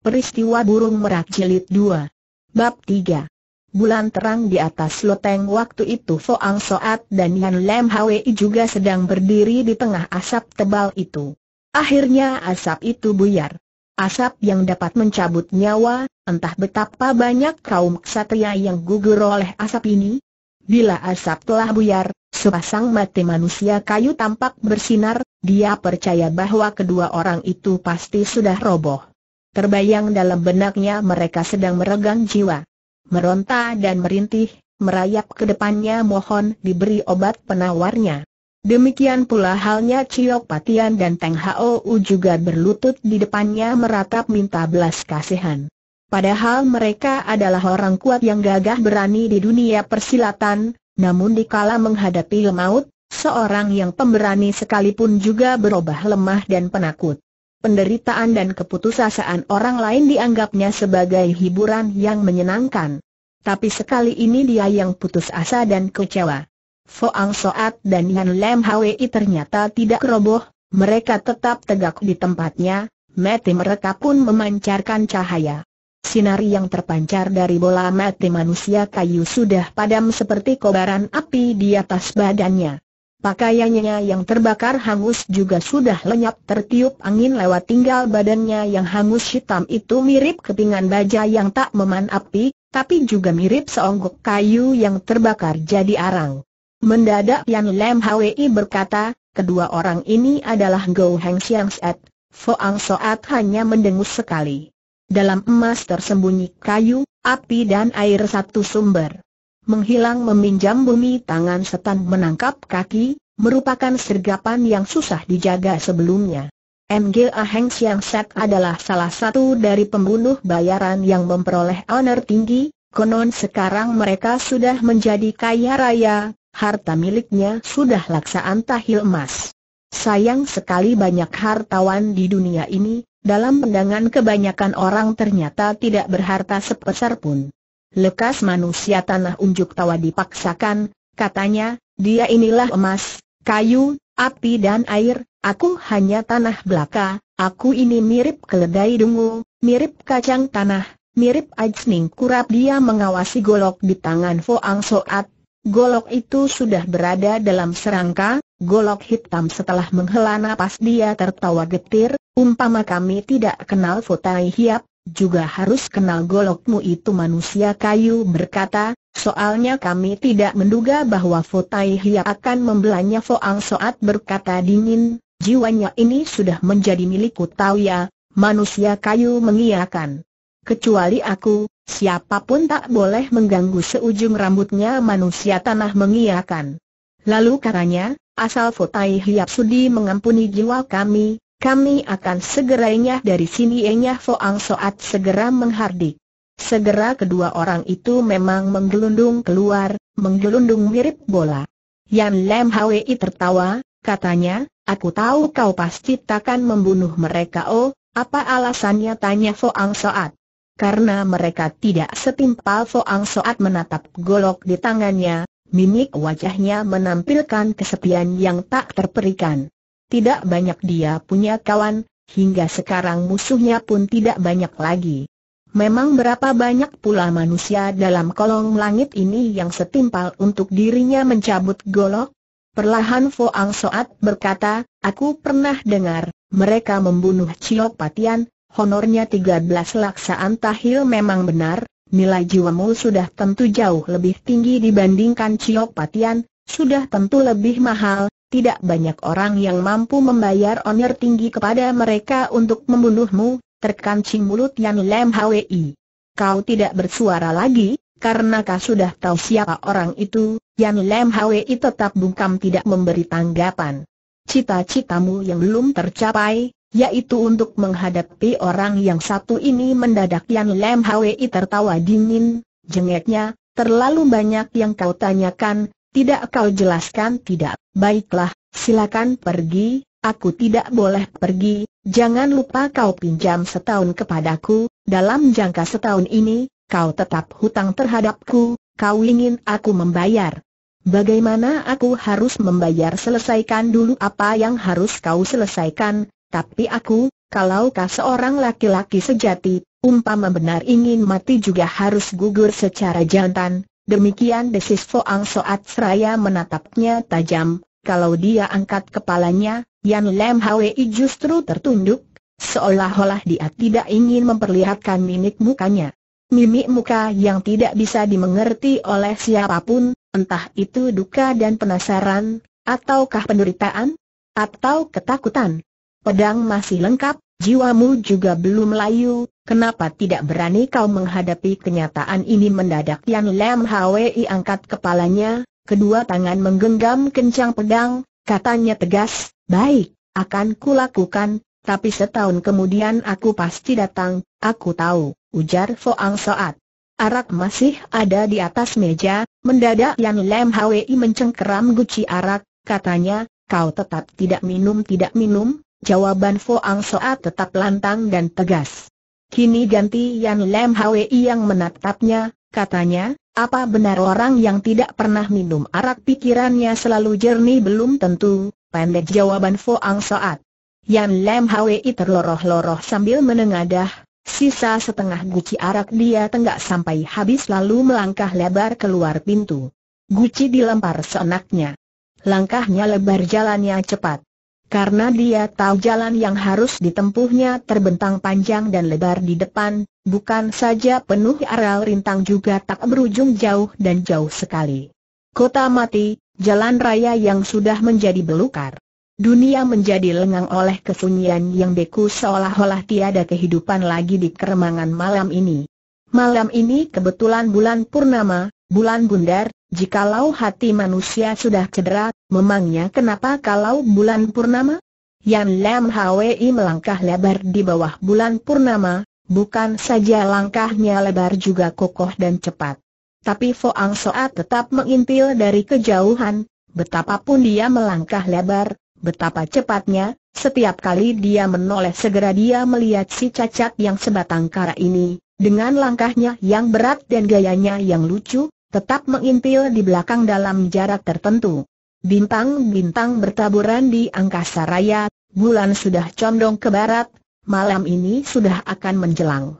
Peristiwa Burung Merak Jilid 2 Bab 3 Bulan terang di atas loteng waktu itu Foang Soat dan Yan Lem Hwi juga sedang berdiri di tengah asap tebal itu. Akhirnya asap itu buyar. Asap yang dapat mencabut nyawa, entah betapa banyak kaum ksatria yang gugur oleh asap ini. Bila asap telah buyar, sepasang mati manusia kayu tampak bersinar, dia percaya bahwa kedua orang itu pasti sudah roboh. Terbayang dalam benaknya mereka sedang meregang jiwa. Meronta dan merintih, merayap ke depannya mohon diberi obat penawarnya. Demikian pula halnya Chiok Patian dan Teng U juga berlutut di depannya meratap minta belas kasihan. Padahal mereka adalah orang kuat yang gagah berani di dunia persilatan, namun dikala menghadapi maut, seorang yang pemberani sekalipun juga berubah lemah dan penakut penderitaan dan keputusasaan orang lain dianggapnya sebagai hiburan yang menyenangkan. Tapi sekali ini dia yang putus asa dan kecewa. Foang Soat dan Yan Lem Hwi ternyata tidak roboh, mereka tetap tegak di tempatnya, mati mereka pun memancarkan cahaya. Sinar yang terpancar dari bola mati manusia kayu sudah padam seperti kobaran api di atas badannya. Pakaiannya yang terbakar hangus juga sudah lenyap tertiup angin lewat tinggal badannya yang hangus hitam itu mirip kepingan baja yang tak meman api, tapi juga mirip seonggok kayu yang terbakar jadi arang. Mendadak Yan Lem Hwi berkata, kedua orang ini adalah Go Heng Siang Set, Foang Soat hanya mendengus sekali. Dalam emas tersembunyi kayu, api dan air satu sumber menghilang meminjam bumi tangan setan menangkap kaki, merupakan sergapan yang susah dijaga sebelumnya. MG Aheng Siang Set adalah salah satu dari pembunuh bayaran yang memperoleh honor tinggi, konon sekarang mereka sudah menjadi kaya raya, harta miliknya sudah laksaan tahil emas. Sayang sekali banyak hartawan di dunia ini, dalam pandangan kebanyakan orang ternyata tidak berharta sepeser pun. Lekas manusia tanah unjuk tawa dipaksakan, katanya, dia inilah emas, kayu, api dan air, aku hanya tanah belaka, aku ini mirip keledai dungu, mirip kacang tanah, mirip Ajning Kurap dia mengawasi golok di tangan Foang Soat. Golok itu sudah berada dalam serangka, golok hitam setelah menghela napas dia tertawa getir, umpama kami tidak kenal Fotai Hiap, juga harus kenal golokmu itu manusia kayu berkata, soalnya kami tidak menduga bahwa Tai Hia akan membelanya Foang Soat berkata dingin, jiwanya ini sudah menjadi milikku tahu ya, manusia kayu mengiakan. Kecuali aku, siapapun tak boleh mengganggu seujung rambutnya manusia tanah mengiakan. Lalu karanya, asal Tai Hiap sudi mengampuni jiwa kami, kami akan segera enyah dari sini enyah eh, Foang Soat segera menghardik. Segera kedua orang itu memang menggelundung keluar, menggelundung mirip bola. Yan Lem Hwi tertawa, katanya, aku tahu kau pasti takkan membunuh mereka oh, apa alasannya tanya Foang Soat. Karena mereka tidak setimpal Foang Soat menatap golok di tangannya, mimik wajahnya menampilkan kesepian yang tak terperikan. Tidak banyak dia punya kawan, hingga sekarang musuhnya pun tidak banyak lagi. Memang berapa banyak pula manusia dalam kolong langit ini yang setimpal untuk dirinya mencabut golok? Perlahan Foang Soat berkata, aku pernah dengar, mereka membunuh Ciok Patian, honornya 13 laksaan tahil memang benar, nilai jiwamu sudah tentu jauh lebih tinggi dibandingkan Ciok Patian, sudah tentu lebih mahal, tidak banyak orang yang mampu membayar onir tinggi kepada mereka untuk membunuhmu, terkancing mulut Yan Lem Hwi. Kau tidak bersuara lagi, karena kau sudah tahu siapa orang itu, Yan Lem Hwi tetap bungkam tidak memberi tanggapan. Cita-citamu yang belum tercapai, yaitu untuk menghadapi orang yang satu ini mendadak Yan Lem Hwi tertawa dingin, jengeknya, terlalu banyak yang kau tanyakan, tidak kau jelaskan tidak, baiklah, silakan pergi, aku tidak boleh pergi, jangan lupa kau pinjam setahun kepadaku, dalam jangka setahun ini, kau tetap hutang terhadapku, kau ingin aku membayar. Bagaimana aku harus membayar selesaikan dulu apa yang harus kau selesaikan, tapi aku, kalau kau seorang laki-laki sejati, umpama benar ingin mati juga harus gugur secara jantan, Demikian desis Foang Soat Seraya menatapnya tajam, kalau dia angkat kepalanya, Yan Lem Hwi justru tertunduk, seolah-olah dia tidak ingin memperlihatkan mimik mukanya. Mimik muka yang tidak bisa dimengerti oleh siapapun, entah itu duka dan penasaran, ataukah penderitaan, atau ketakutan. Pedang masih lengkap, Jiwamu juga belum layu, kenapa tidak berani kau menghadapi kenyataan ini mendadak Yan Lam Hwi angkat kepalanya, kedua tangan menggenggam kencang pedang, katanya tegas, baik, akan kulakukan, tapi setahun kemudian aku pasti datang, aku tahu, ujar Foang Soat. Arak masih ada di atas meja, mendadak Yan Lam Hwi mencengkeram guci arak, katanya, kau tetap tidak minum tidak minum, Jawaban Foang Soa tetap lantang dan tegas. Kini ganti Yan Lem Hwi yang menatapnya, katanya, apa benar orang yang tidak pernah minum arak pikirannya selalu jernih belum tentu, pendek jawaban Foang Soat. Yan Lem Hwi terloroh-loroh sambil menengadah, sisa setengah guci arak dia tenggak sampai habis lalu melangkah lebar keluar pintu. Guci dilempar seenaknya. Langkahnya lebar jalannya cepat. Karena dia tahu jalan yang harus ditempuhnya terbentang panjang dan lebar di depan, bukan saja penuh aral rintang juga tak berujung jauh dan jauh sekali. Kota mati, jalan raya yang sudah menjadi belukar. Dunia menjadi lengang oleh kesunyian yang beku seolah-olah tiada kehidupan lagi di keremangan malam ini. Malam ini kebetulan bulan purnama, Bulan bundar, jikalau hati manusia sudah cedera, memangnya kenapa kalau bulan purnama? Yan Lam Hwi melangkah lebar di bawah bulan purnama, bukan saja langkahnya lebar juga kokoh dan cepat. Tapi Foang Soat tetap mengintil dari kejauhan, betapapun dia melangkah lebar, betapa cepatnya, setiap kali dia menoleh segera dia melihat si cacat yang sebatang kara ini, dengan langkahnya yang berat dan gayanya yang lucu, tetap mengintil di belakang dalam jarak tertentu. Bintang-bintang bertaburan di angkasa raya, bulan sudah condong ke barat, malam ini sudah akan menjelang.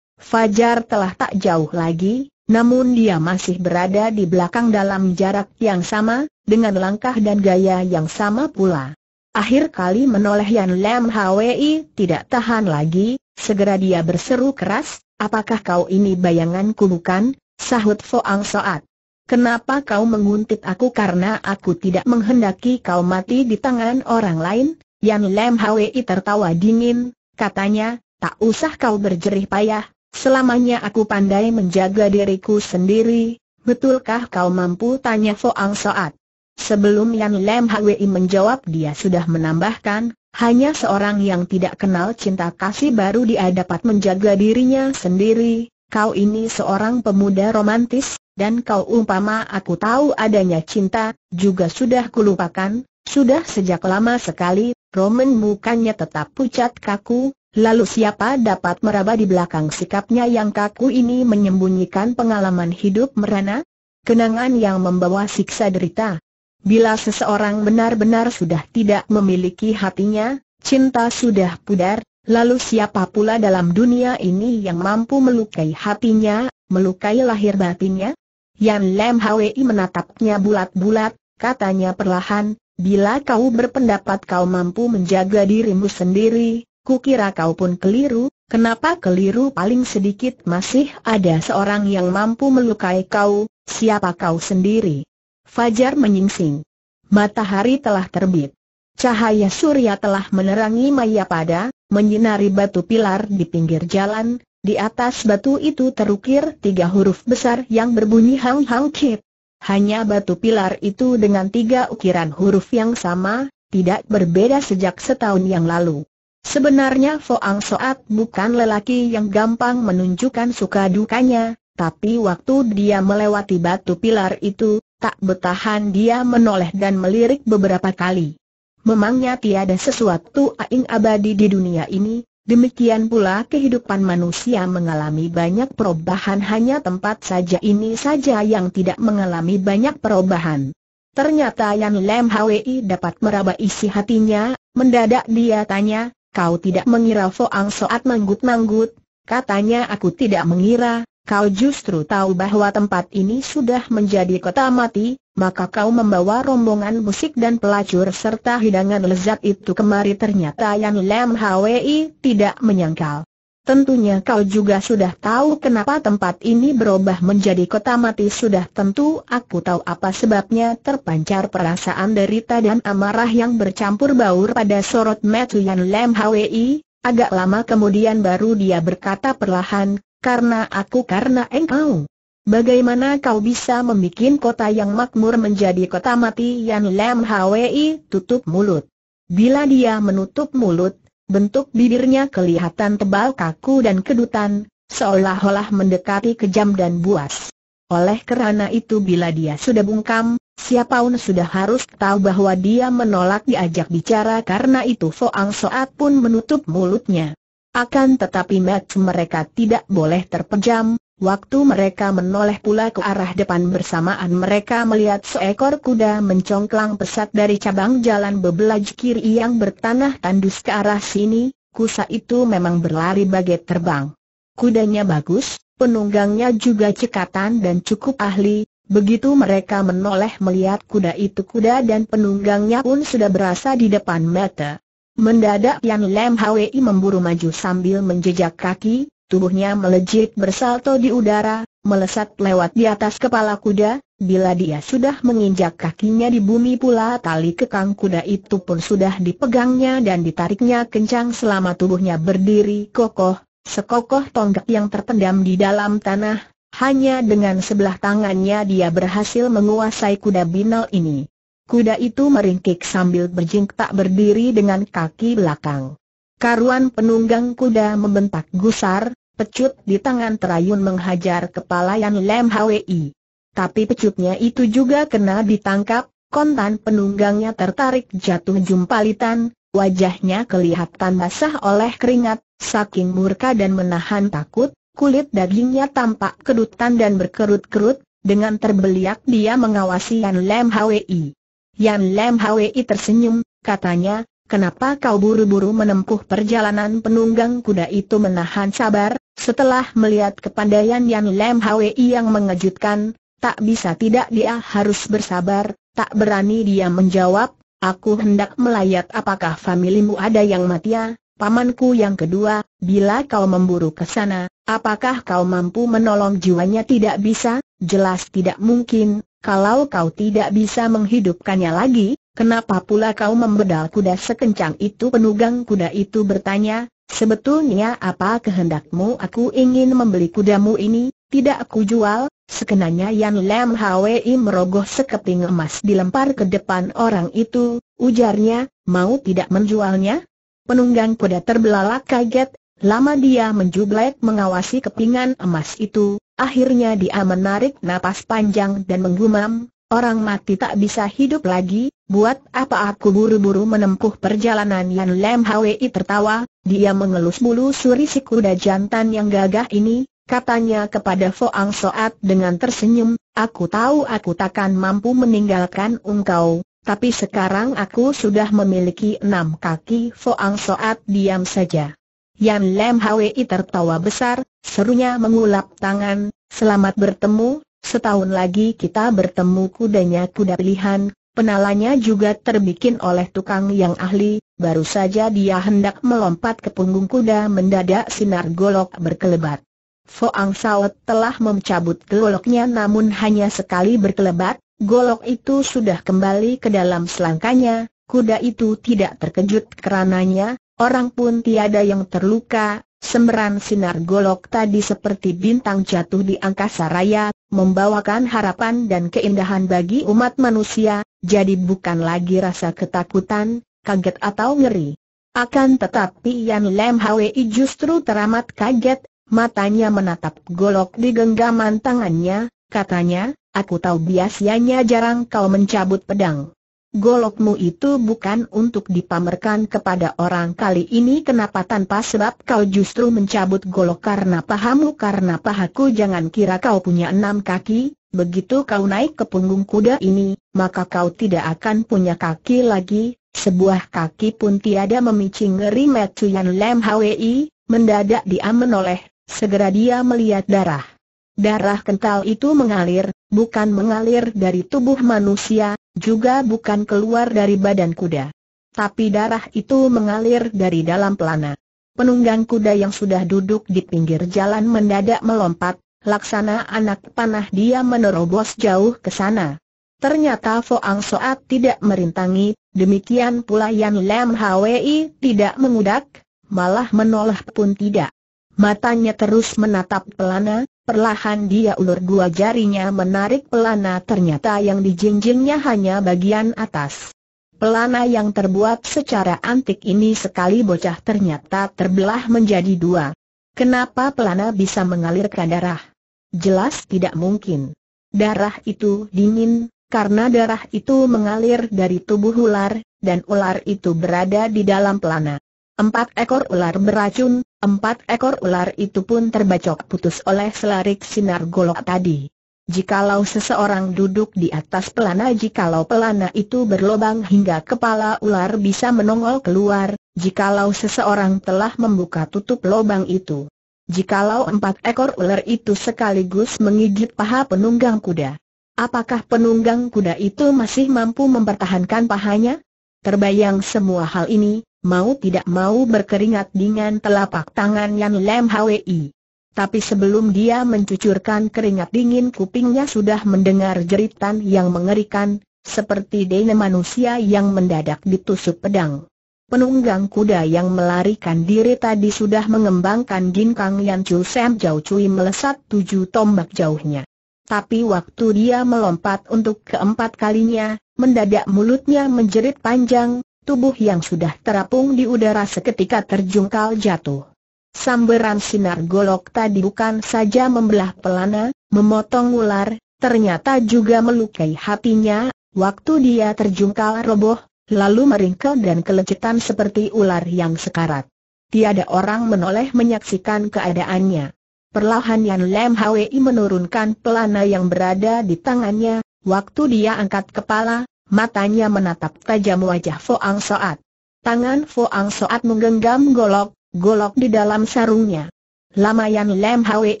Fajar telah tak jauh lagi, namun dia masih berada di belakang dalam jarak yang sama, dengan langkah dan gaya yang sama pula. Akhir kali menoleh Yan Lam Hwi tidak tahan lagi, segera dia berseru keras, apakah kau ini bayanganku bukan? sahut Foang Soat. Kenapa kau menguntit aku karena aku tidak menghendaki kau mati di tangan orang lain? Yan Lem Hwi tertawa dingin, katanya, tak usah kau berjerih payah, selamanya aku pandai menjaga diriku sendiri, betulkah kau mampu? Tanya Foang Soat. Sebelum Yan Lem Hwi menjawab dia sudah menambahkan, hanya seorang yang tidak kenal cinta kasih baru dia dapat menjaga dirinya sendiri, kau ini seorang pemuda romantis, dan kau umpama aku tahu adanya cinta, juga sudah kulupakan, sudah sejak lama sekali, Roman mukanya tetap pucat kaku, Lalu siapa dapat meraba di belakang sikapnya yang kaku ini menyembunyikan pengalaman hidup merana? Kenangan yang membawa siksa derita. Bila seseorang benar-benar sudah tidak memiliki hatinya, cinta sudah pudar, Lalu siapa pula dalam dunia ini yang mampu melukai hatinya, melukai lahir batinnya? Yan Lem Hwi menatapnya bulat-bulat, katanya perlahan, bila kau berpendapat kau mampu menjaga dirimu sendiri, kukira kau pun keliru, kenapa keliru paling sedikit masih ada seorang yang mampu melukai kau, siapa kau sendiri? Fajar menyingsing. Matahari telah terbit. Cahaya surya telah menerangi maya pada, menyinari batu pilar di pinggir jalan, di atas batu itu terukir tiga huruf besar yang berbunyi Hang Hang Chip. Hanya batu pilar itu dengan tiga ukiran huruf yang sama, tidak berbeda sejak setahun yang lalu. Sebenarnya Foang Soat bukan lelaki yang gampang menunjukkan suka dukanya, tapi waktu dia melewati batu pilar itu, tak bertahan dia menoleh dan melirik beberapa kali. Memangnya tiada sesuatu aing abadi di dunia ini, demikian pula kehidupan manusia mengalami banyak perubahan hanya tempat saja ini saja yang tidak mengalami banyak perubahan. Ternyata Yan Lem Hwi dapat meraba isi hatinya, mendadak dia tanya, kau tidak mengira Foang Soat manggut-manggut, katanya aku tidak mengira, Kau justru tahu bahwa tempat ini sudah menjadi kota mati, maka kau membawa rombongan musik dan pelacur serta hidangan lezat itu kemari ternyata Yan Lam Hwi tidak menyangkal. Tentunya kau juga sudah tahu kenapa tempat ini berubah menjadi kota mati sudah tentu aku tahu apa sebabnya terpancar perasaan derita dan amarah yang bercampur baur pada sorot Matthew Yan Lam Hwi, agak lama kemudian baru dia berkata perlahan, karena aku karena engkau. Bagaimana kau bisa membuat kota yang makmur menjadi kota mati yang Lam Hwi tutup mulut. Bila dia menutup mulut, bentuk bibirnya kelihatan tebal kaku dan kedutan, seolah-olah mendekati kejam dan buas. Oleh kerana itu bila dia sudah bungkam, siapapun sudah harus tahu bahwa dia menolak diajak bicara karena itu Foang Soat pun menutup mulutnya. Akan tetapi match mereka tidak boleh terpejam, waktu mereka menoleh pula ke arah depan bersamaan mereka melihat seekor kuda mencongklang pesat dari cabang jalan bebelaj kiri yang bertanah tandus ke arah sini, kusa itu memang berlari bagai terbang. Kudanya bagus, penunggangnya juga cekatan dan cukup ahli, Begitu mereka menoleh melihat kuda itu kuda dan penunggangnya pun sudah berasa di depan mata. Mendadak Yan Lem Hwi memburu maju sambil menjejak kaki, tubuhnya melejit bersalto di udara, melesat lewat di atas kepala kuda, bila dia sudah menginjak kakinya di bumi pula tali kekang kuda itu pun sudah dipegangnya dan ditariknya kencang selama tubuhnya berdiri kokoh, sekokoh tonggak yang terpendam di dalam tanah, hanya dengan sebelah tangannya dia berhasil menguasai kuda binal ini. Kuda itu meringkik sambil berjingkak berdiri dengan kaki belakang. Karuan penunggang kuda membentak gusar, pecut di tangan terayun menghajar kepala yang Lem Hwi. Tapi pecutnya itu juga kena ditangkap, kontan penunggangnya tertarik jatuh jumpalitan, wajahnya kelihatan basah oleh keringat, saking murka dan menahan takut, kulit dagingnya tampak kedutan dan berkerut-kerut, dengan terbeliak dia mengawasi Yan Lem Hwi. Yan Lam Hwi tersenyum, katanya, kenapa kau buru-buru menempuh perjalanan penunggang kuda itu menahan sabar, setelah melihat kepandaian Yan Lam Hwi yang mengejutkan, tak bisa tidak dia harus bersabar, tak berani dia menjawab, aku hendak melayat apakah familimu ada yang mati ya, pamanku yang kedua, bila kau memburu ke sana, apakah kau mampu menolong jiwanya tidak bisa, jelas tidak mungkin, kalau kau tidak bisa menghidupkannya lagi, kenapa pula kau membedal kuda sekencang itu? Penunggang kuda itu bertanya, sebetulnya apa kehendakmu? Aku ingin membeli kudamu ini, tidak aku jual. Sekenanya Yan Lam Hwi merogoh sekeping emas dilempar ke depan orang itu, ujarnya, mau tidak menjualnya? Penunggang kuda terbelalak kaget, lama dia menjublek mengawasi kepingan emas itu, Akhirnya dia menarik napas panjang dan menggumam, orang mati tak bisa hidup lagi, buat apa aku buru-buru menempuh perjalanan Yan Lem Hwi tertawa, dia mengelus bulu suri si kuda jantan yang gagah ini, katanya kepada Foang Soat dengan tersenyum, aku tahu aku takkan mampu meninggalkan engkau, tapi sekarang aku sudah memiliki enam kaki Foang Soat diam saja. Yan Lam Hwi tertawa besar, serunya mengulap tangan, selamat bertemu, setahun lagi kita bertemu kudanya kuda pilihan, penalanya juga terbikin oleh tukang yang ahli, baru saja dia hendak melompat ke punggung kuda mendadak sinar golok berkelebat. Foang Saot telah mencabut goloknya namun hanya sekali berkelebat, golok itu sudah kembali ke dalam selangkanya, kuda itu tidak terkejut kerananya, Orang pun tiada yang terluka, semeran sinar golok tadi seperti bintang jatuh di angkasa raya, membawakan harapan dan keindahan bagi umat manusia, jadi bukan lagi rasa ketakutan, kaget atau ngeri. Akan tetapi Yan Lem Hwi justru teramat kaget, matanya menatap golok di genggaman tangannya, katanya, aku tahu biasanya jarang kau mencabut pedang golokmu itu bukan untuk dipamerkan kepada orang kali ini kenapa tanpa sebab kau justru mencabut golok karena pahamu karena pahaku jangan kira kau punya enam kaki, begitu kau naik ke punggung kuda ini, maka kau tidak akan punya kaki lagi, sebuah kaki pun tiada memicing ngeri Cuyan Lem Hwi, mendadak dia menoleh, segera dia melihat darah. Darah kental itu mengalir, bukan mengalir dari tubuh manusia, juga bukan keluar dari badan kuda. Tapi darah itu mengalir dari dalam pelana. Penunggang kuda yang sudah duduk di pinggir jalan mendadak melompat, laksana anak panah dia menerobos jauh ke sana. Ternyata Foang Soat tidak merintangi, demikian pula Yan Lam Hwi tidak mengudak, malah menoleh pun tidak. Matanya terus menatap pelana, Perlahan dia ulur dua jarinya menarik pelana ternyata yang dijinjingnya hanya bagian atas. Pelana yang terbuat secara antik ini sekali bocah ternyata terbelah menjadi dua. Kenapa pelana bisa mengalirkan darah? Jelas tidak mungkin. Darah itu dingin, karena darah itu mengalir dari tubuh ular, dan ular itu berada di dalam pelana. Empat ekor ular beracun, empat ekor ular itu pun terbacok putus oleh selarik sinar golok tadi. Jikalau seseorang duduk di atas pelana jikalau pelana itu berlobang hingga kepala ular bisa menongol keluar, jikalau seseorang telah membuka tutup lobang itu. Jikalau empat ekor ular itu sekaligus menggigit paha penunggang kuda. Apakah penunggang kuda itu masih mampu mempertahankan pahanya? Terbayang semua hal ini, mau tidak mau berkeringat dingin telapak tangannya Lam Hwi. Tapi sebelum dia mencucurkan keringat dingin kupingnya sudah mendengar jeritan yang mengerikan, seperti dene manusia yang mendadak ditusuk pedang. Penunggang kuda yang melarikan diri tadi sudah mengembangkan ginkang yang Chu sem jauh Cui melesat tujuh tombak jauhnya. Tapi waktu dia melompat untuk keempat kalinya, mendadak mulutnya menjerit panjang, tubuh yang sudah terapung di udara seketika terjungkal jatuh. Samberan sinar golok tadi bukan saja membelah pelana, memotong ular, ternyata juga melukai hatinya, waktu dia terjungkal roboh, lalu meringkel dan kelecetan seperti ular yang sekarat. Tiada orang menoleh menyaksikan keadaannya. Perlahan Yan Lem Hwi menurunkan pelana yang berada di tangannya, waktu dia angkat kepala, matanya menatap tajam wajah Foang Soat. Tangan Foang Soat menggenggam golok, golok di dalam sarungnya. Lamayan Lem Hwi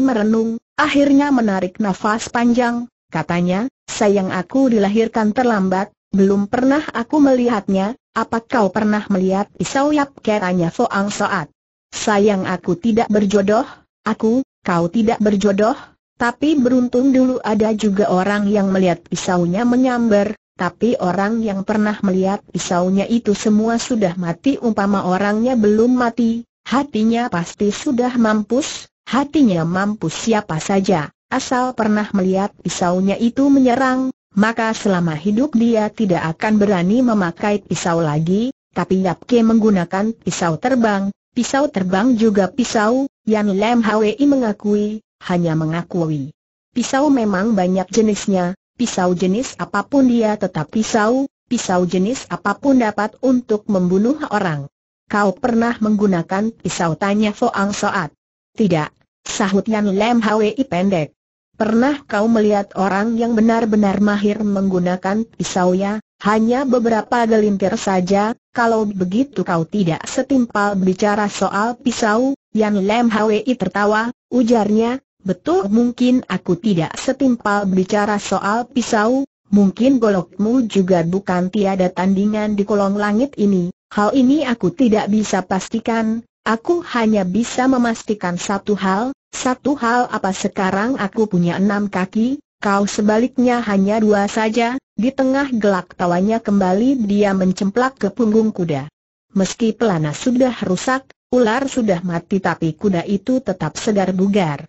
merenung, akhirnya menarik nafas panjang, katanya, sayang aku dilahirkan terlambat, belum pernah aku melihatnya, apa kau pernah melihat pisau yap keranya Foang Soat? Sayang aku tidak berjodoh, aku, kau tidak berjodoh, tapi beruntung dulu ada juga orang yang melihat pisaunya menyambar, tapi orang yang pernah melihat pisaunya itu semua sudah mati umpama orangnya belum mati, hatinya pasti sudah mampus, hatinya mampus siapa saja, asal pernah melihat pisaunya itu menyerang, maka selama hidup dia tidak akan berani memakai pisau lagi, tapi Yap Ke menggunakan pisau terbang, pisau terbang juga pisau, Yang Lem Hwi mengakui, hanya mengakui. Pisau memang banyak jenisnya, pisau jenis apapun dia tetap pisau, pisau jenis apapun dapat untuk membunuh orang. Kau pernah menggunakan pisau tanya Foang Soat? Tidak, sahut Yan Lem Hwi pendek. Pernah kau melihat orang yang benar-benar mahir menggunakan pisau ya? Hanya beberapa gelintir saja, kalau begitu kau tidak setimpal bicara soal pisau, Yan Lem Hwi tertawa, ujarnya, Betul mungkin aku tidak setimpal bicara soal pisau, mungkin golokmu juga bukan tiada tandingan di kolong langit ini, hal ini aku tidak bisa pastikan, aku hanya bisa memastikan satu hal, satu hal apa sekarang aku punya enam kaki, kau sebaliknya hanya dua saja, di tengah gelak tawanya kembali dia mencemplak ke punggung kuda. Meski pelana sudah rusak, ular sudah mati tapi kuda itu tetap segar bugar.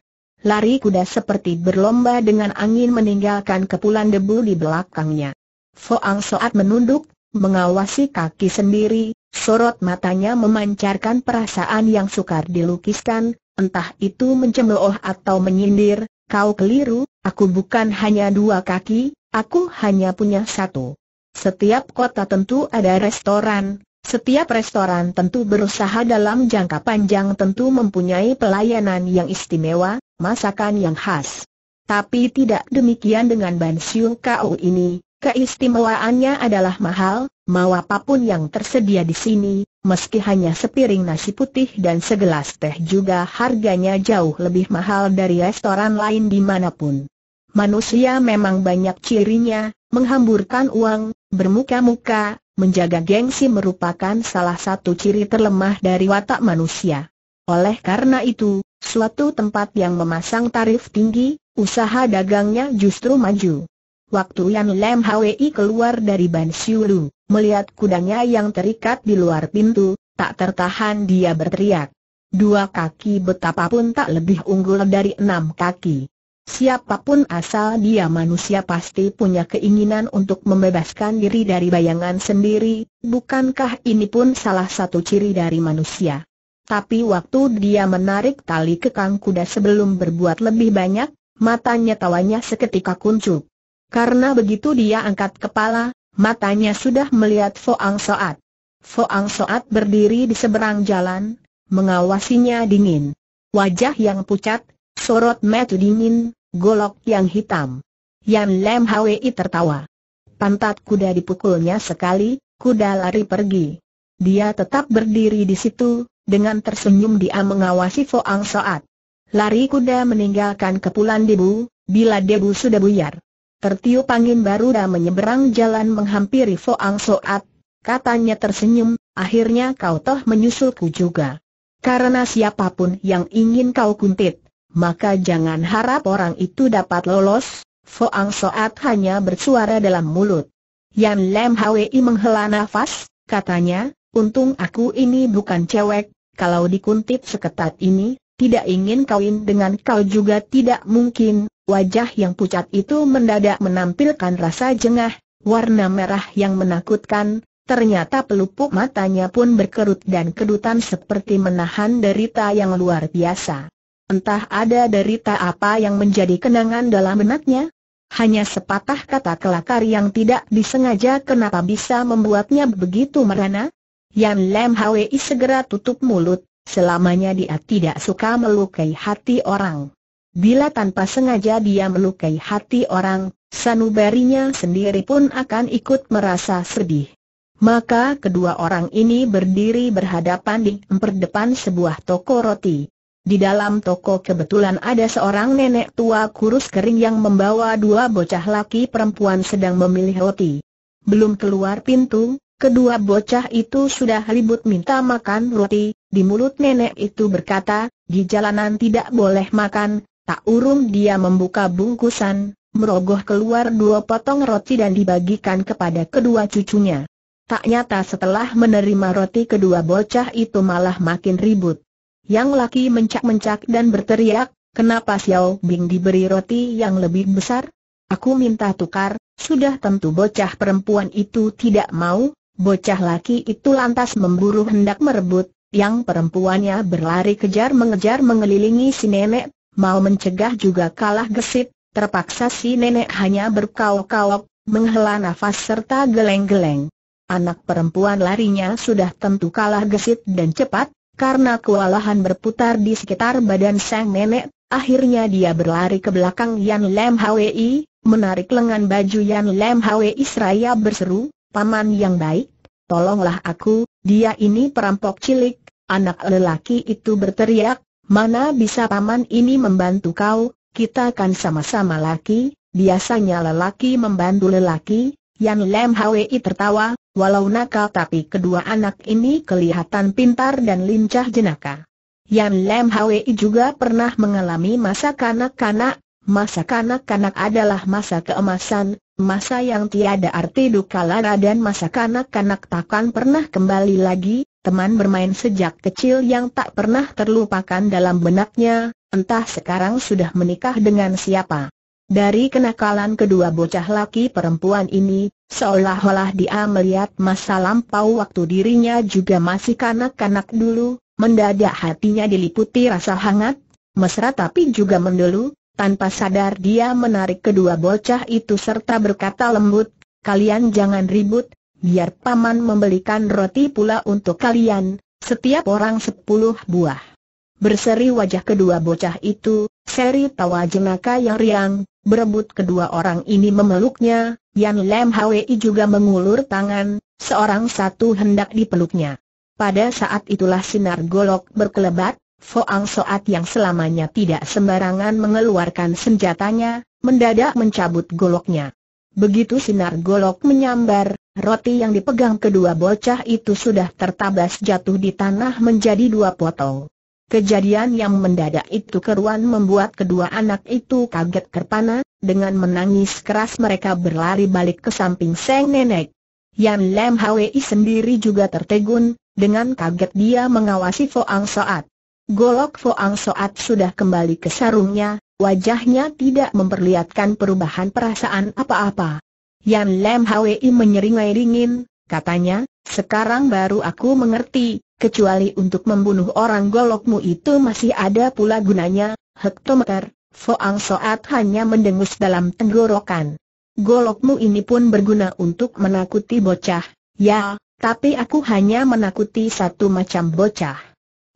Lari kuda seperti berlomba dengan angin meninggalkan kepulan debu di belakangnya. Foang Soat menunduk, mengawasi kaki sendiri, sorot matanya memancarkan perasaan yang sukar dilukiskan, entah itu mencemooh atau menyindir, kau keliru, aku bukan hanya dua kaki, aku hanya punya satu. Setiap kota tentu ada restoran, setiap restoran tentu berusaha dalam jangka panjang tentu mempunyai pelayanan yang istimewa, masakan yang khas. Tapi tidak demikian dengan Bansiung Kau ini, keistimewaannya adalah mahal, mau apapun yang tersedia di sini, meski hanya sepiring nasi putih dan segelas teh juga harganya jauh lebih mahal dari restoran lain dimanapun. Manusia memang banyak cirinya, menghamburkan uang, bermuka-muka, menjaga gengsi merupakan salah satu ciri terlemah dari watak manusia. Oleh karena itu, suatu tempat yang memasang tarif tinggi, usaha dagangnya justru maju. Waktu Yan Lem Hwi keluar dari Ban Siulu, melihat kudanya yang terikat di luar pintu, tak tertahan dia berteriak. Dua kaki betapapun tak lebih unggul dari enam kaki. Siapapun asal dia manusia pasti punya keinginan untuk membebaskan diri dari bayangan sendiri, bukankah ini pun salah satu ciri dari manusia? Tapi waktu dia menarik tali kekang kuda sebelum berbuat lebih banyak, matanya tawanya seketika kuncup. Karena begitu dia angkat kepala, matanya sudah melihat Foang Soat. Foang Soat berdiri di seberang jalan, mengawasinya dingin. Wajah yang pucat, sorot mata dingin, golok yang hitam. Yan Lem Hwi tertawa. Pantat kuda dipukulnya sekali, kuda lari pergi. Dia tetap berdiri di situ, dengan tersenyum dia mengawasi Foang Soat. Lari kuda meninggalkan kepulan debu, bila debu sudah buyar. Tertiup angin baru dan menyeberang jalan menghampiri Foang Soat. Katanya tersenyum, akhirnya kau toh menyusulku juga. Karena siapapun yang ingin kau kuntit, maka jangan harap orang itu dapat lolos. Foang Soat hanya bersuara dalam mulut. Yan Lem Hwi menghela nafas, katanya, untung aku ini bukan cewek, kalau dikuntit seketat ini, tidak ingin kawin dengan kau juga tidak mungkin. Wajah yang pucat itu mendadak menampilkan rasa jengah, warna merah yang menakutkan, Ternyata pelupuk matanya pun berkerut dan kedutan seperti menahan derita yang luar biasa. Entah ada derita apa yang menjadi kenangan dalam benaknya? Hanya sepatah kata kelakar yang tidak disengaja kenapa bisa membuatnya begitu merana? Yan Lam Hwi segera tutup mulut, selamanya dia tidak suka melukai hati orang. Bila tanpa sengaja dia melukai hati orang, sanubarinya sendiri pun akan ikut merasa sedih. Maka kedua orang ini berdiri berhadapan di depan sebuah toko roti. Di dalam toko kebetulan ada seorang nenek tua kurus kering yang membawa dua bocah laki perempuan sedang memilih roti. Belum keluar pintu, kedua bocah itu sudah ribut minta makan roti, di mulut nenek itu berkata, di jalanan tidak boleh makan, tak urung dia membuka bungkusan, merogoh keluar dua potong roti dan dibagikan kepada kedua cucunya. Tak nyata setelah menerima roti kedua bocah itu malah makin ribut. Yang laki mencak-mencak dan berteriak, kenapa Xiao Bing diberi roti yang lebih besar? Aku minta tukar, sudah tentu bocah perempuan itu tidak mau, bocah laki itu lantas memburu hendak merebut, yang perempuannya berlari kejar mengejar mengelilingi si nenek, mau mencegah juga kalah gesit, terpaksa si nenek hanya berkaok-kaok, menghela nafas serta geleng-geleng. Anak perempuan larinya sudah tentu kalah gesit dan cepat, karena kewalahan berputar di sekitar badan sang nenek, akhirnya dia berlari ke belakang Yan Lam Hwi, menarik lengan baju Yan Lam Hwi seraya berseru, Paman yang baik, tolonglah aku, dia ini perampok cilik, anak lelaki itu berteriak, mana bisa Paman ini membantu kau, kita kan sama-sama laki, biasanya lelaki membantu lelaki, Yan Lem Hwi tertawa, walau nakal tapi kedua anak ini kelihatan pintar dan lincah jenaka. Yan Lem Hwi juga pernah mengalami masa kanak-kanak, masa kanak-kanak adalah masa keemasan, masa yang tiada arti duka lara dan masa kanak-kanak takkan pernah kembali lagi, teman bermain sejak kecil yang tak pernah terlupakan dalam benaknya, entah sekarang sudah menikah dengan siapa. Dari kenakalan kedua bocah laki perempuan ini, seolah-olah dia melihat masa lampau waktu dirinya juga masih kanak-kanak dulu, mendadak hatinya diliputi rasa hangat, mesra tapi juga mendelu, tanpa sadar dia menarik kedua bocah itu serta berkata lembut, kalian jangan ribut, biar paman membelikan roti pula untuk kalian, setiap orang sepuluh buah. Berseri wajah kedua bocah itu, seri tawa jenaka yang riang, berebut kedua orang ini memeluknya, Yan Lam Hwi juga mengulur tangan, seorang satu hendak dipeluknya. Pada saat itulah sinar golok berkelebat, Foang Soat yang selamanya tidak sembarangan mengeluarkan senjatanya, mendadak mencabut goloknya. Begitu sinar golok menyambar, roti yang dipegang kedua bocah itu sudah tertabas jatuh di tanah menjadi dua potong. Kejadian yang mendadak itu keruan membuat kedua anak itu kaget terpana, dengan menangis keras mereka berlari balik ke samping Seng Nenek. Yan Lam Hwi sendiri juga tertegun, dengan kaget dia mengawasi Foang Soat. Golok Foang Soat sudah kembali ke sarungnya, wajahnya tidak memperlihatkan perubahan perasaan apa-apa. Yan Lam Hwi menyeringai dingin, katanya, sekarang baru aku mengerti, kecuali untuk membunuh orang golokmu itu masih ada pula gunanya, hektometer, Foang Soat hanya mendengus dalam tenggorokan. Golokmu ini pun berguna untuk menakuti bocah, ya, tapi aku hanya menakuti satu macam bocah.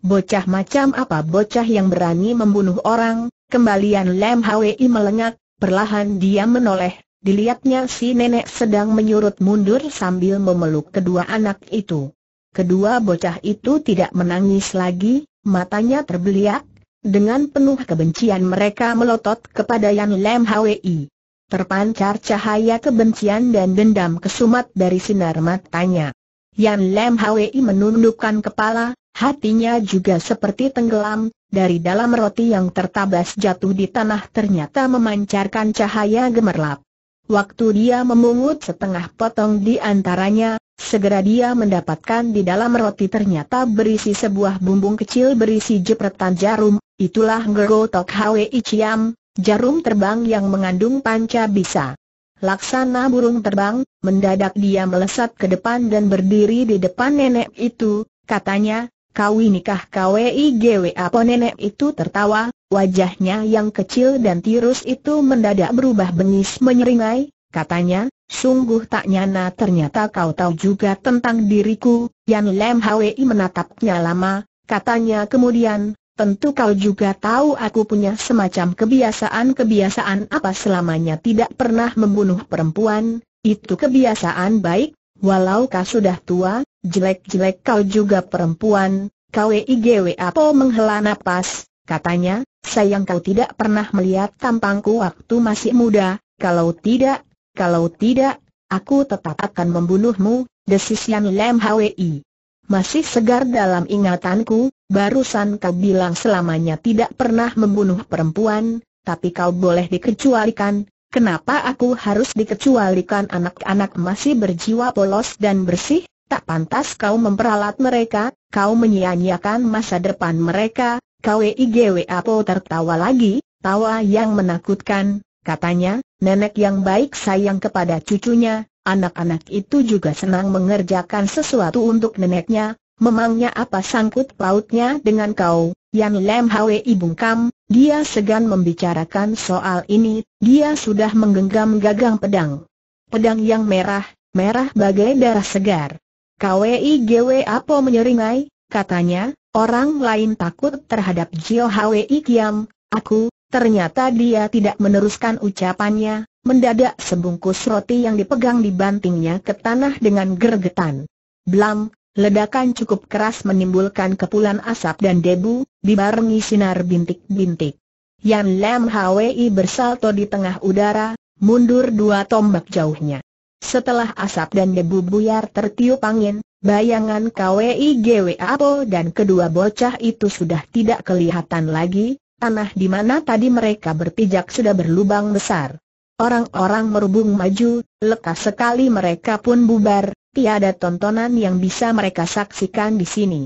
Bocah macam apa bocah yang berani membunuh orang, kembalian Lem Hwi melengak, perlahan dia menoleh, dilihatnya si nenek sedang menyurut mundur sambil memeluk kedua anak itu. Kedua bocah itu tidak menangis lagi, matanya terbeliak, dengan penuh kebencian mereka melotot kepada Yan Lem Hwi. Terpancar cahaya kebencian dan dendam kesumat dari sinar matanya. Yan Lem Hwi menundukkan kepala, hatinya juga seperti tenggelam, dari dalam roti yang tertabas jatuh di tanah ternyata memancarkan cahaya gemerlap. Waktu dia memungut setengah potong di antaranya, Segera dia mendapatkan di dalam roti ternyata berisi sebuah bumbung kecil berisi jepretan jarum, itulah Tok Hwe Ichiam, jarum terbang yang mengandung panca bisa. Laksana burung terbang, mendadak dia melesat ke depan dan berdiri di depan nenek itu, katanya, kau nikah Igwe apa nenek itu tertawa, wajahnya yang kecil dan tirus itu mendadak berubah bengis menyeringai, katanya, Sungguh tak nyana ternyata kau tahu juga tentang diriku, Yan Lem Hwi menatapnya lama, katanya kemudian, tentu kau juga tahu aku punya semacam kebiasaan-kebiasaan apa selamanya tidak pernah membunuh perempuan, itu kebiasaan baik, walau kau sudah tua, jelek-jelek kau juga perempuan, KWIGW Apo menghela nafas, katanya, sayang kau tidak pernah melihat tampangku waktu masih muda, kalau tidak, kalau tidak, aku tetap akan membunuhmu, desis Yan Lam Hwi. Masih segar dalam ingatanku, barusan kau bilang selamanya tidak pernah membunuh perempuan, tapi kau boleh dikecualikan, Kenapa aku harus dikecualikan anak-anak masih berjiwa polos dan bersih? Tak pantas kau memperalat mereka, kau menyia-nyiakan masa depan mereka. KWIGWA Po tertawa lagi, tawa yang menakutkan, Katanya, nenek yang baik sayang kepada cucunya, anak-anak itu juga senang mengerjakan sesuatu untuk neneknya, memangnya apa sangkut pautnya dengan kau, Yan Lem Hwe kam, dia segan membicarakan soal ini, dia sudah menggenggam gagang pedang. Pedang yang merah, merah bagai darah segar. KWI Gwe Apo menyeringai, katanya, orang lain takut terhadap Jio Hwe Ikiam, aku, Ternyata dia tidak meneruskan ucapannya, mendadak sebungkus roti yang dipegang di bantingnya ke tanah dengan gergetan. Blam, ledakan cukup keras menimbulkan kepulan asap dan debu, dibarengi sinar bintik-bintik. Yan Lam Hwi bersalto di tengah udara, mundur dua tombak jauhnya. Setelah asap dan debu buyar tertiup angin, bayangan KWI GWAPO dan kedua bocah itu sudah tidak kelihatan lagi, Tanah di mana tadi mereka berpijak sudah berlubang besar. Orang-orang merubung maju, lekas sekali mereka pun bubar, tiada tontonan yang bisa mereka saksikan di sini.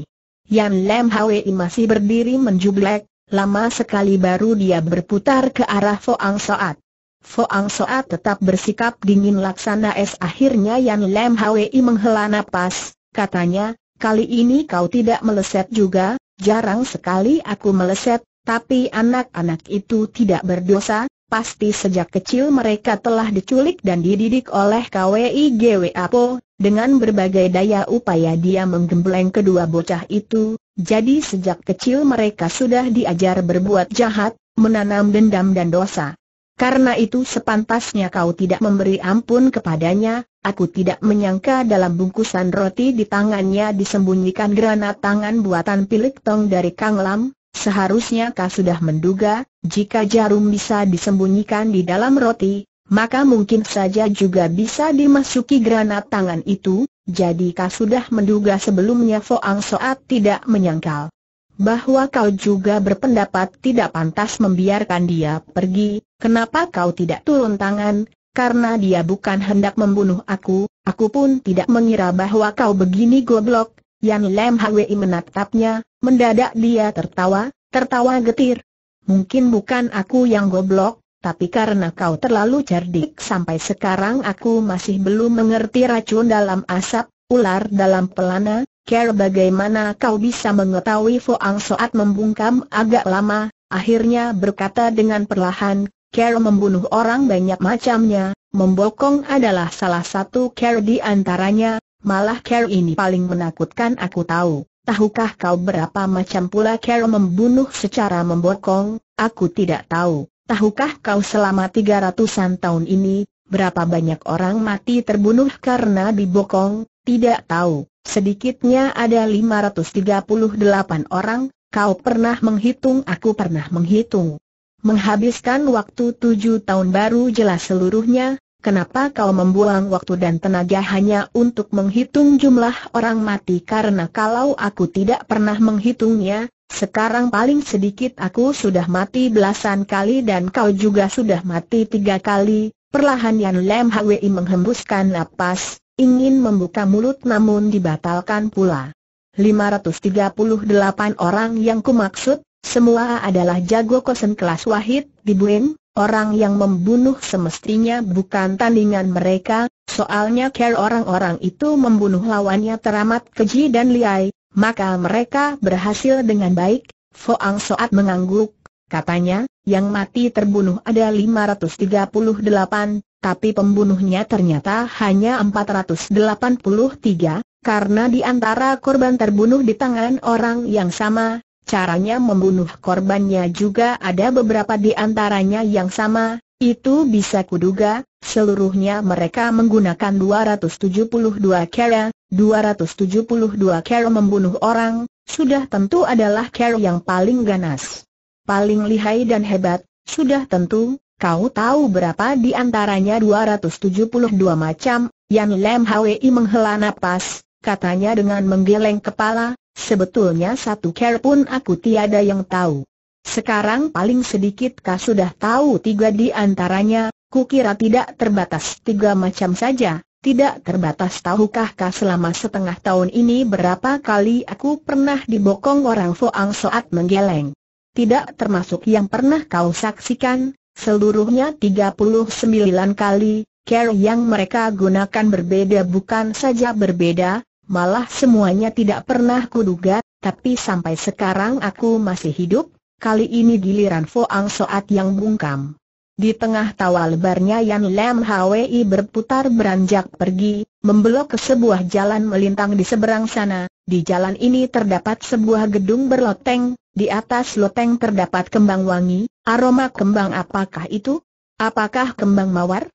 Yan Lem Hwi masih berdiri menjublek, lama sekali baru dia berputar ke arah Foang Soat. Foang Soat tetap bersikap dingin laksana es akhirnya Yan Lem Hwi menghela napas, katanya, kali ini kau tidak meleset juga, jarang sekali aku meleset, tapi anak-anak itu tidak berdosa, pasti sejak kecil mereka telah diculik dan dididik oleh KWI GWAPO, dengan berbagai daya upaya dia menggembleng kedua bocah itu, jadi sejak kecil mereka sudah diajar berbuat jahat, menanam dendam dan dosa. Karena itu sepantasnya kau tidak memberi ampun kepadanya, aku tidak menyangka dalam bungkusan roti di tangannya disembunyikan granat tangan buatan Pilik Tong dari Kang Lam, Seharusnya kau sudah menduga, jika jarum bisa disembunyikan di dalam roti, maka mungkin saja juga bisa dimasuki granat tangan itu, jadi kau sudah menduga sebelumnya Foang Soat tidak menyangkal bahwa kau juga berpendapat tidak pantas membiarkan dia pergi, kenapa kau tidak turun tangan, karena dia bukan hendak membunuh aku, aku pun tidak mengira bahwa kau begini goblok, Yan Lem Hwi menatapnya, Mendadak dia tertawa, tertawa getir. Mungkin bukan aku yang goblok, tapi karena kau terlalu cerdik sampai sekarang aku masih belum mengerti racun dalam asap, ular dalam pelana, care bagaimana kau bisa mengetahui Foang Soat membungkam agak lama, akhirnya berkata dengan perlahan, care membunuh orang banyak macamnya, membokong adalah salah satu care di antaranya, malah care ini paling menakutkan aku tahu. Tahukah kau berapa macam pula Carol membunuh secara membokong? Aku tidak tahu. Tahukah kau selama tiga ratusan tahun ini, berapa banyak orang mati terbunuh karena dibokong? Tidak tahu. Sedikitnya ada lima ratus tiga puluh delapan orang, kau pernah menghitung aku pernah menghitung. Menghabiskan waktu tujuh tahun baru jelas seluruhnya, Kenapa kau membuang waktu dan tenaga hanya untuk menghitung jumlah orang mati karena kalau aku tidak pernah menghitungnya, sekarang paling sedikit aku sudah mati belasan kali dan kau juga sudah mati tiga kali. Perlahan Yan Lem Hwi menghembuskan napas, ingin membuka mulut namun dibatalkan pula. 538 orang yang kumaksud, semua adalah jago kosen kelas wahid di Buin, Orang yang membunuh semestinya bukan tandingan mereka, soalnya care orang-orang itu membunuh lawannya teramat keji dan liai, maka mereka berhasil dengan baik. Foang Soat mengangguk, katanya, yang mati terbunuh ada 538, tapi pembunuhnya ternyata hanya 483, karena di antara korban terbunuh di tangan orang yang sama, Caranya membunuh korbannya juga ada beberapa di antaranya yang sama, itu bisa kuduga, seluruhnya mereka menggunakan 272 kera, 272 kera membunuh orang, sudah tentu adalah kera yang paling ganas. Paling lihai dan hebat, sudah tentu, kau tahu berapa di antaranya 272 macam, Yan Lem Hwi menghela napas, katanya dengan menggeleng kepala, Sebetulnya satu care pun aku tiada yang tahu. Sekarang paling sedikit kau sudah tahu tiga di antaranya, kukira tidak terbatas tiga macam saja, tidak terbatas tahukah kau selama setengah tahun ini berapa kali aku pernah dibokong orang Foang saat menggeleng. Tidak termasuk yang pernah kau saksikan, seluruhnya 39 kali, care yang mereka gunakan berbeda bukan saja berbeda, Malah semuanya tidak pernah kuduga, tapi sampai sekarang aku masih hidup, kali ini giliran Ang Soat yang bungkam. Di tengah tawa lebarnya Yan Lam Hwi berputar beranjak pergi, membelok ke sebuah jalan melintang di seberang sana. Di jalan ini terdapat sebuah gedung berloteng, di atas loteng terdapat kembang wangi, aroma kembang apakah itu? Apakah kembang mawar?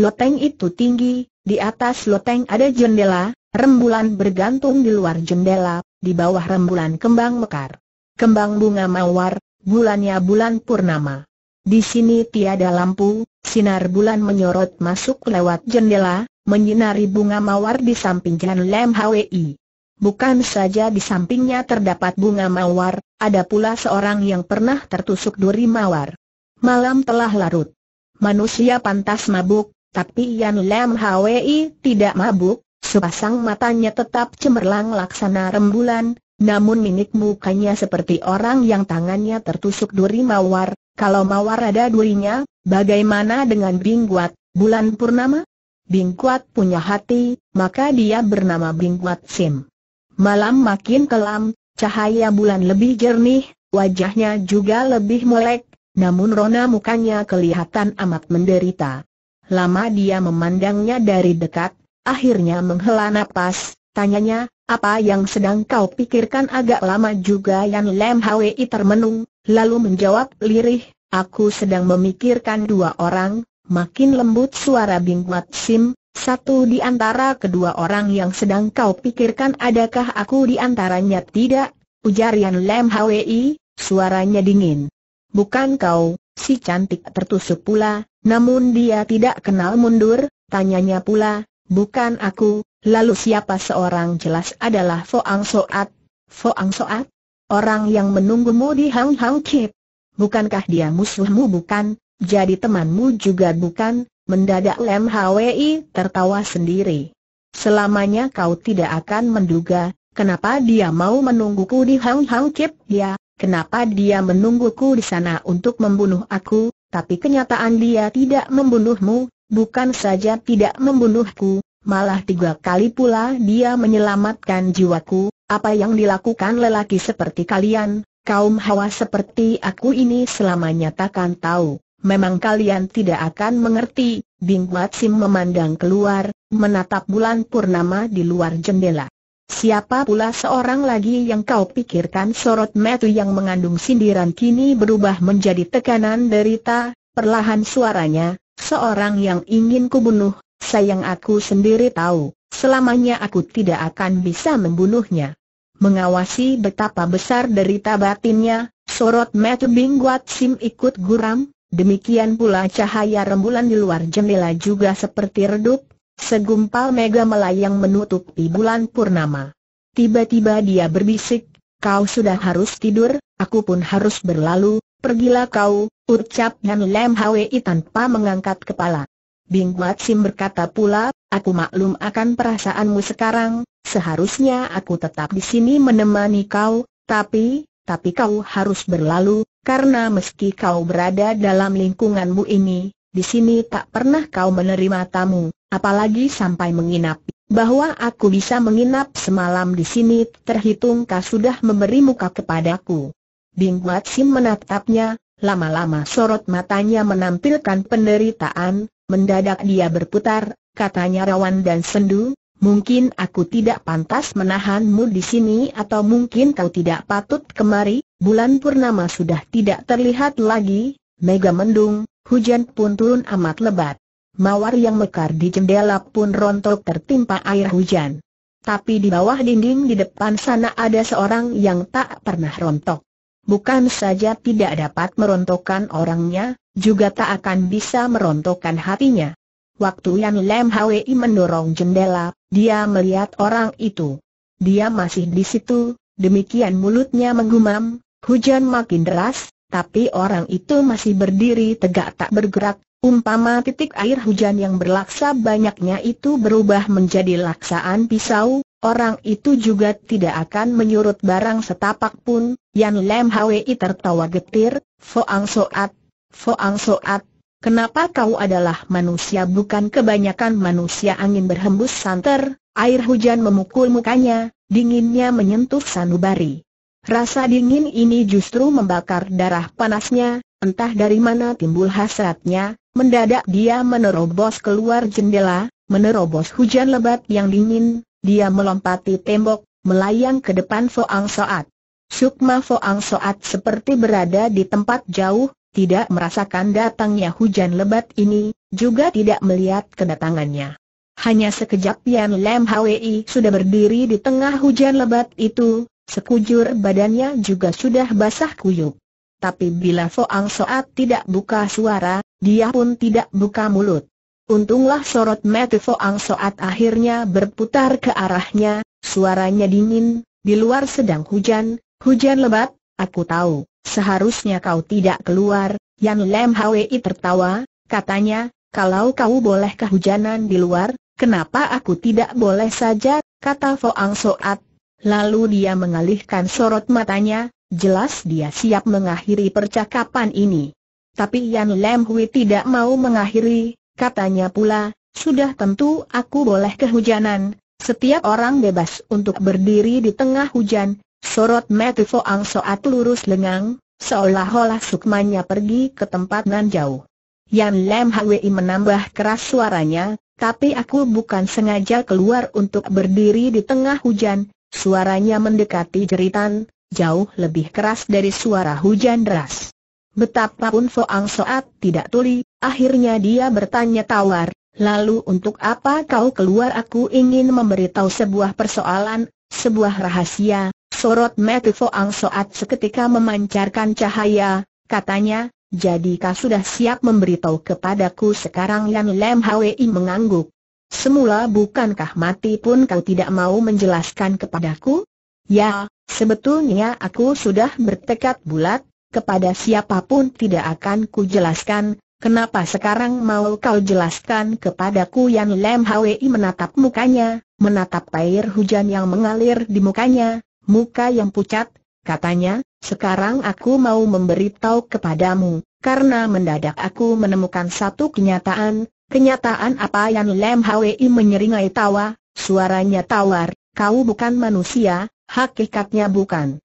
Loteng itu tinggi, di atas loteng ada jendela, Rembulan bergantung di luar jendela, di bawah rembulan kembang mekar. Kembang bunga mawar, bulannya bulan purnama. Di sini tiada lampu, sinar bulan menyorot masuk lewat jendela, menyinari bunga mawar di samping Jalan Lem HWI. Bukan saja di sampingnya terdapat bunga mawar, ada pula seorang yang pernah tertusuk duri mawar. Malam telah larut. Manusia pantas mabuk, tapi Yan Lem HWI tidak mabuk, Sepasang matanya tetap cemerlang laksana rembulan, namun minik mukanya seperti orang yang tangannya tertusuk duri mawar, kalau mawar ada durinya, bagaimana dengan Bingguat, bulan purnama? Bingkuat punya hati, maka dia bernama Bingkuat Sim. Malam makin kelam, cahaya bulan lebih jernih, wajahnya juga lebih melek, namun rona mukanya kelihatan amat menderita. Lama dia memandangnya dari dekat, Akhirnya menghela napas, tanyanya, apa yang sedang kau pikirkan agak lama juga yang Lem Hwi termenung, lalu menjawab lirih, aku sedang memikirkan dua orang, makin lembut suara Bing Mat Sim, satu di antara kedua orang yang sedang kau pikirkan adakah aku di antaranya tidak, ujar Yan Lem Hwi, suaranya dingin. Bukan kau, si cantik tertusuk pula, namun dia tidak kenal mundur, tanyanya pula, Bukan aku, lalu siapa seorang jelas adalah Foang Soat? Foang Soat? Orang yang menunggumu di Hang Hang Kip. Bukankah dia musuhmu bukan? Jadi temanmu juga bukan? Mendadak Lem Hwi tertawa sendiri. Selamanya kau tidak akan menduga, kenapa dia mau menungguku di Hang Hang Kip ya? Kenapa dia menungguku di sana untuk membunuh aku, tapi kenyataan dia tidak membunuhmu, bukan saja tidak membunuhku, malah tiga kali pula dia menyelamatkan jiwaku, apa yang dilakukan lelaki seperti kalian, kaum hawa seperti aku ini selamanya takkan tahu. Memang kalian tidak akan mengerti, Bing Watsim memandang keluar, menatap bulan purnama di luar jendela. Siapa pula seorang lagi yang kau pikirkan sorot metu yang mengandung sindiran kini berubah menjadi tekanan derita, perlahan suaranya, Seorang yang ingin kubunuh, sayang aku sendiri tahu, selamanya aku tidak akan bisa membunuhnya. Mengawasi betapa besar derita batinnya, sorot mata Bing Guat Sim ikut guram, demikian pula cahaya rembulan di luar jendela juga seperti redup, segumpal mega melayang menutupi bulan purnama. Tiba-tiba dia berbisik, kau sudah harus tidur, aku pun harus berlalu, Pergilah kau, ucap Nan Lem Hwi tanpa mengangkat kepala. Bing Mat Sim berkata pula, aku maklum akan perasaanmu sekarang, seharusnya aku tetap di sini menemani kau, tapi, tapi kau harus berlalu, karena meski kau berada dalam lingkunganmu ini, di sini tak pernah kau menerima tamu, apalagi sampai menginap. Bahwa aku bisa menginap semalam di sini terhitung kau sudah memberi muka kepadaku. Bing Wat Sim menatapnya, lama-lama sorot matanya menampilkan penderitaan, mendadak dia berputar, katanya rawan dan sendu, mungkin aku tidak pantas menahanmu di sini atau mungkin kau tidak patut kemari, bulan purnama sudah tidak terlihat lagi, mega mendung, hujan pun turun amat lebat. Mawar yang mekar di jendela pun rontok tertimpa air hujan. Tapi di bawah dinding di depan sana ada seorang yang tak pernah rontok bukan saja tidak dapat merontokkan orangnya, juga tak akan bisa merontokkan hatinya. Waktu Yan Lem Hwi mendorong jendela, dia melihat orang itu. Dia masih di situ, demikian mulutnya menggumam, hujan makin deras, tapi orang itu masih berdiri tegak tak bergerak, Umpama titik air hujan yang berlaksa banyaknya itu berubah menjadi laksaan pisau, Orang itu juga tidak akan menyurut barang setapak pun, Yan Lam Hwei tertawa getir, Foang Soat, Foang Soat, kenapa kau adalah manusia bukan kebanyakan manusia angin berhembus santer, air hujan memukul mukanya, dinginnya menyentuh sanubari. Rasa dingin ini justru membakar darah panasnya, entah dari mana timbul hasratnya, mendadak dia menerobos keluar jendela, menerobos hujan lebat yang dingin, dia melompati tembok, melayang ke depan Foang Soat. Sukma Foang Soat seperti berada di tempat jauh, tidak merasakan datangnya hujan lebat ini, juga tidak melihat kedatangannya. Hanya sekejap Yan Lem Hwi sudah berdiri di tengah hujan lebat itu, sekujur badannya juga sudah basah kuyup. Tapi bila Foang Soat tidak buka suara, dia pun tidak buka mulut. Untunglah sorot mata Foang Soat akhirnya berputar ke arahnya, suaranya dingin, di luar sedang hujan, hujan lebat, aku tahu, seharusnya kau tidak keluar, Yan Lem Hwi tertawa, katanya, kalau kau boleh kehujanan di luar, kenapa aku tidak boleh saja, kata Foang Soat. Lalu dia mengalihkan sorot matanya, jelas dia siap mengakhiri percakapan ini. Tapi Yan Lem Hui tidak mau mengakhiri, Katanya pula, sudah tentu aku boleh kehujanan, setiap orang bebas untuk berdiri di tengah hujan, sorot Matthew Ang Soat lurus lengang, seolah-olah sukmanya pergi ke tempat nan jauh. Yan Lam Hwi menambah keras suaranya, tapi aku bukan sengaja keluar untuk berdiri di tengah hujan, suaranya mendekati jeritan, jauh lebih keras dari suara hujan deras. Betapapun Soang Soat tidak tuli, akhirnya dia bertanya tawar, lalu untuk apa kau keluar aku ingin memberitahu sebuah persoalan, sebuah rahasia, sorot mata Soang Soat seketika memancarkan cahaya, katanya, jadi kau sudah siap memberitahu kepadaku sekarang Yan Lem Hwi mengangguk. Semula bukankah mati pun kau tidak mau menjelaskan kepadaku? Ya, sebetulnya aku sudah bertekad bulat, kepada siapapun tidak akan ku jelaskan kenapa sekarang mau kau jelaskan kepadaku Yan Lem Hwi menatap mukanya, menatap air hujan yang mengalir di mukanya, muka yang pucat, katanya, sekarang aku mau memberitahu kepadamu, karena mendadak aku menemukan satu kenyataan, kenyataan apa Yan Lem Hwi menyeringai tawa, suaranya tawar, kau bukan manusia, hakikatnya bukan.